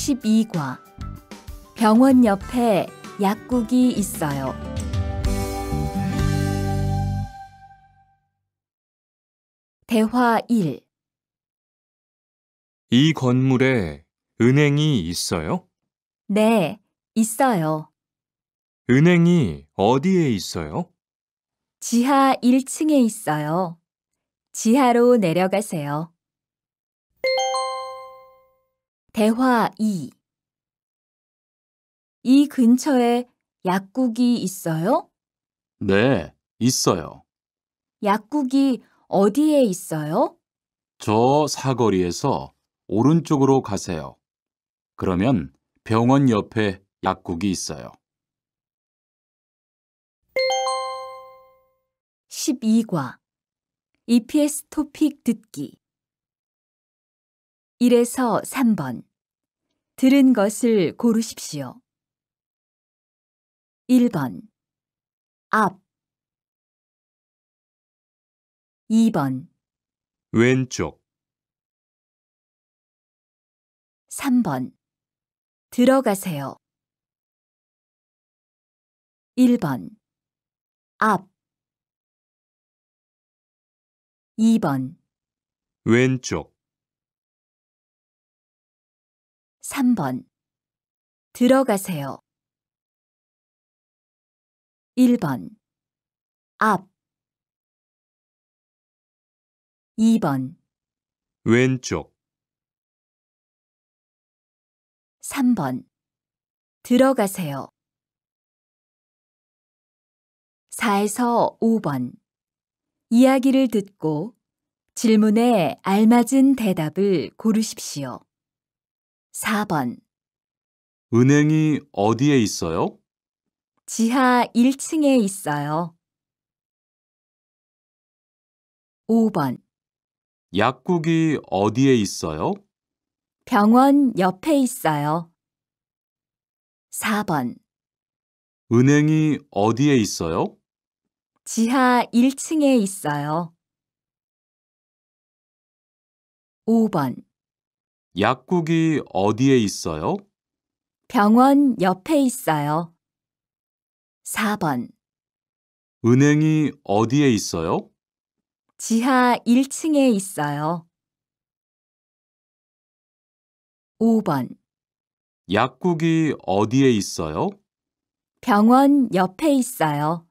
12과 병원 옆에 약국이 있어요. 대화 1. 이 건물에 은행이 있어요? 네, 있어요. 은행이 어디에 있어요? 지하 1층에 있어요. 지하로 내려가세요. 대화 2. 이 근처에 약국이 있어요? 네, 있어요. 약국이 어디에 있어요? 저 사거리에서 오른쪽으로 가세요. 그러면 병원 옆에 약국이 있어요. 12과 EPS 토픽 듣기 1에서 3번 들은 것을 고르십시오. 1번 앞 2번 왼쪽 3번 들어가세요. 1번 앞 2번 왼쪽 3번 들어가세요. 1번 앞 2번 왼쪽 3번 들어가세요. 4에서 5번 이야기를 듣고 질문에 알맞은 대답을 고르십시오. 4번 은행이 어디에 있어요? 지하 1층에 있어요. 5번 약국이 어디에 있어요? 병원 옆에 있어요. 4번 은행이 어디에 있어요? 지하 1층에 있어요. 5번 약국이 어디에 있어요? 병원 옆에 있어요. 4번. 은행이 어디에 있어요? 지하 1층에 있어요. 5번. 약국이 어디에 있어요? 병원 옆에 있어요.